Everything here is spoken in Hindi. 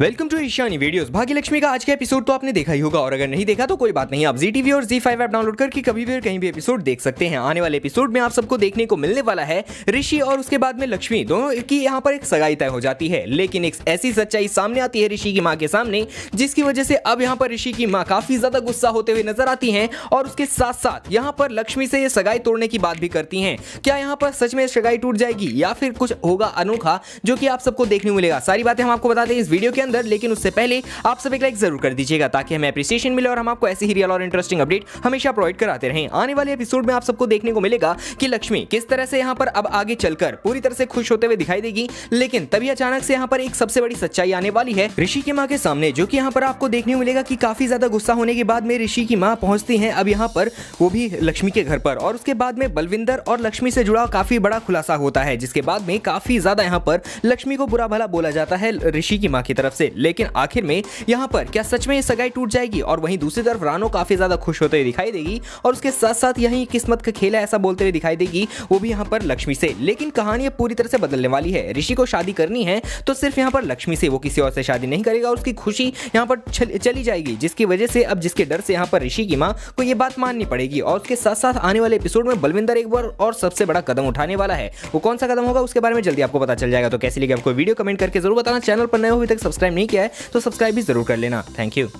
वेलकम टू ईशानी वीडियोस भाग्य लक्ष्मी का आज का एपिसोड तो आपने देखा ही होगा और अगर नहीं देखा तो कोई बात नहीं आप जी टीवी और जी फाइव ऐप डाउनलोड करके कभी भी और कहीं भी एपिसोड देख सकते हैं आने वाले एपिसोड में आप सबको देखने को मिलने वाला है ऋषि और उसके बाद में लक्ष्मी दोनों की यहाँ पर एक सगाई तय हो जाती है लेकिन एक ऐसी सच्चाई सामने आती है ऋषि की माँ के सामने जिसकी वजह से अब यहाँ पर ऋषि की माँ काफी ज्यादा गुस्सा होते हुए नजर आती है और उसके साथ साथ यहाँ पर लक्ष्मी से ये सगाई तोड़ने की बात भी करती है क्या यहाँ पर सच में सगाई टूट जाएगी या फिर कुछ होगा अनोखा जो की आप सबको देखने मिलेगा सारी बातें हम आपको बताते हैं इस वीडियो के अंदर लेकिन उससे पहले आप सब एक लाइक जरूर कर दीजिएगा ताकि हमें अप्रिसिएशन मिले और हम आपको ऐसे ही रियल और इंटरेस्टिंग अपडेट हमेशा प्रोवाइड कराते रहे आने वाले एपिसोड में आप सबको देखने को मिलेगा कि लक्ष्मी किस तरह से यहाँ पर अब आगे चलकर पूरी तरह से खुश होते हुए दिखाई देगी लेकिन तभी अचानक से यहाँ पर एक सबसे बड़ी सच्चाई आने वाली है ऋषि की माँ के सामने जो की यहाँ पर आपको देखने को मिलेगा की काफी ज्यादा गुस्सा होने के बाद में ऋषि की माँ पहुंचती है अब यहाँ पर वो भी लक्ष्मी के घर पर और उसके बाद में बलविंदर और लक्ष्मी से जुड़ा काफी बड़ा खुलासा होता है जिसके बाद में काफी ज्यादा यहाँ पर लक्ष्मी को बुरा भला बोला जाता है ऋषि की माँ की तरफ से लेकिन आखिर में यहाँ पर क्या सच में ये सगाई टूट जाएगी और वहीं दूसरी तरफ रानो काफी ज्यादा खुश होते हुए दिखाई देगी और उसके साथ साथ यही किस्मत का खेल है ऐसा बोलते हुए दिखाई देगी वो भी यहाँ पर लक्ष्मी से लेकिन कहानी पूरी तरह से बदलने वाली है ऋषि को शादी करनी है तो सिर्फ यहाँ पर लक्ष्मी से वो किसी और से शादी नहीं करेगा और उसकी खुशी यहाँ पर चली जाएगी जिसकी वजह से अब जिसके डर से यहाँ पर ऋषि की माँ को ये बात माननी पड़ेगी और उसके साथ साथ आने वाले एपिसोड में बलविंदर एक बार और सबसे बड़ा कदम उठाने वाला है वो कौन सा कदम होगा उसके बारे में जल्दी आपको पता चल जाएगा तो कैसे लगे आपको वीडियो कमेंट करके जरूर बताना चैनल पर नए हो अभी तक सब्सक्राइब सब्सक्राइब नहीं किया है तो सब्सक्राइब भी जरूर कर लेना थैंक यू